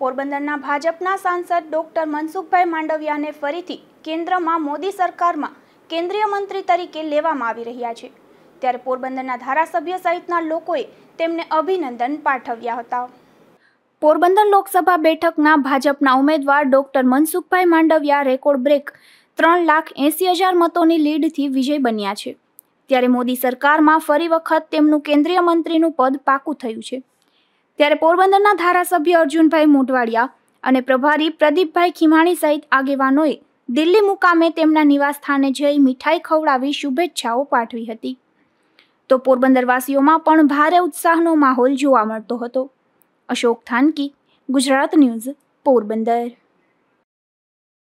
પોરબંદરના ભાજપના સાંસદ ડોક્ટર મનસુખભાઈ માંડવિયાને ફરીથી કેન્દ્રમાં મોદી સરકારમાં કેન્દ્રીય મંત્રી તરીકે લેવામાં આવી રહ્યા છે ત્યારે પોરબંદરના ધારાસભ્ય સહિતના લોકોએ તેમને અભિનંદન પાઠવ્યા હતા પોરબંદર લોકસભા બેઠકના ભાજપના ઉમેદવાર doctor Mansukhbhai Mandaviya record break ત્રણ લાખ એંસી હજાર મતોની લીડથી વિજય બન્યા છે ત્યારે મોદી સરકારમાં ફરી વખત તેમનું કેન્દ્રીય મંત્રીનું પદ પાકું થયું છે ત્યારે પોરબંદરના ધારાસભ્ય અર્જુનભાઈ મોઢવાડિયા અને પ્રભારી પ્રદીપભાઈ ખીમાણી સહિત આગેવાનોએ દિલ્હી મુકામે તેમના નિવાસસ્થાને જઈ મીઠાઈ ખવડાવી શુભેચ્છાઓ પાઠવી હતી તો પોરબંદરવાસીઓમાં પણ ભારે ઉત્સાહનો માહોલ જોવા મળતો હતો અશોક થાનકી ગુજરાત ન્યૂઝ પોરબંદર